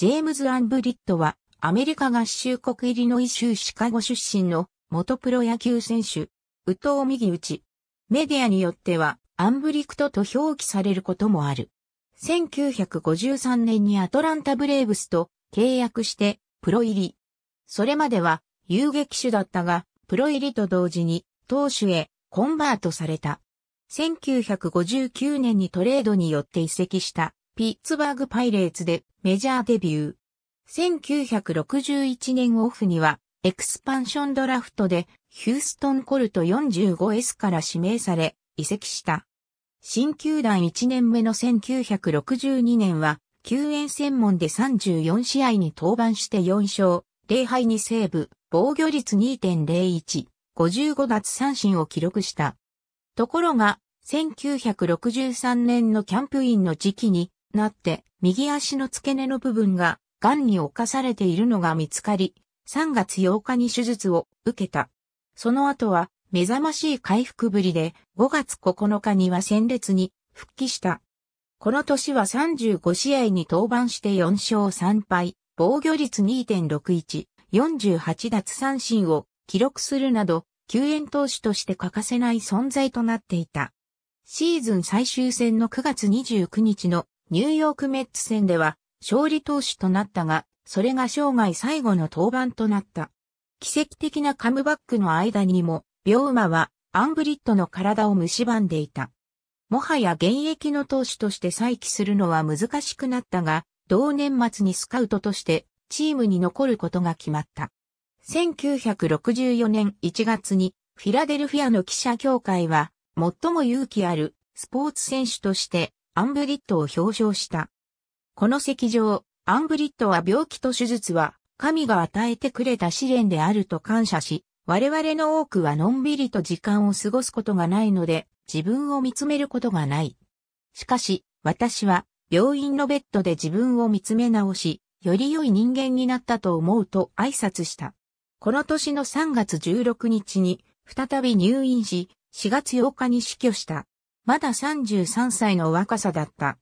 ジェームズ・アン・ブリットは、アメリカ合衆国入りのイ州シカゴ出身の元プロ野球選手、宇藤右ち。メディアによっては、アンブリクトと表記されることもある。1953年にアトランタブレーブスと契約してプロ入り。それまでは遊撃手だったが、プロ入りと同時に投手へコンバートされた。1959年にトレードによって移籍したピッツバーグパイレーツでメジャーデビュー。1961年オフには、エクスパンションドラフトでヒューストンコルト 45S から指名され、移籍した。新球団1年目の1962年は、救援専門で34試合に登板して4勝、0敗2セーブ、防御率2.01、55奪三振を記録した。ところが、1963年のキャンプインの時期になって右足の付け根の部分が癌に侵されているのが見つかり、3月8日に手術を受けた。その後は目覚ましい回復ぶりで5月9日には戦列に復帰した。この年は35試合に登板して4勝3敗、防御率2.61、48奪三振を記録するなど、救援投手として欠かせない存在となっていた。シーズン最終戦の9月29日のニューヨークメッツ戦では勝利投手となったが、それが生涯最後の登板となった。奇跡的なカムバックの間にも、病馬はアンブリッドの体を蝕んでいた。もはや現役の投手として再起するのは難しくなったが、同年末にスカウトとしてチームに残ることが決まった。1964年1月にフィラデルフィアの記者協会は最も勇気あるスポーツ選手としてアンブリットを表彰した。この席上、アンブリットは病気と手術は神が与えてくれた試練であると感謝し、我々の多くはのんびりと時間を過ごすことがないので、自分を見つめることがない。しかし、私は病院のベッドで自分を見つめ直し、より良い人間になったと思うと挨拶した。この年の3月16日に再び入院し、4月8日に死去した。まだ33歳の若さだった。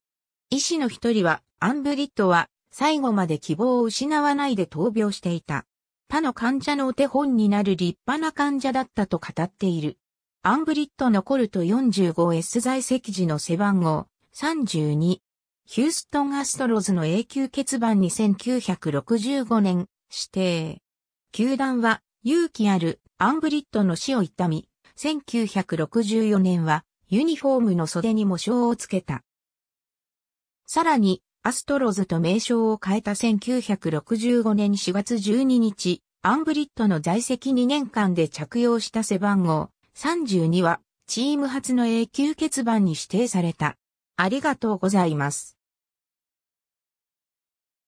医師の一人は、アンブリットは、最後まで希望を失わないで闘病していた。他の患者のお手本になる立派な患者だったと語っている。アンブリットのコルト 45S 在籍時の背番号32。ヒューストンアストロズの永久欠番に1965年指定。球団は勇気あるアンブリットの死を悼み、1964年はユニフォームの袖にも賞をつけた。さらに、アストロズと名称を変えた1965年4月12日、アンブリットの在籍2年間で着用した背番号32は、チーム初の永久欠番に指定された。ありがとうございます。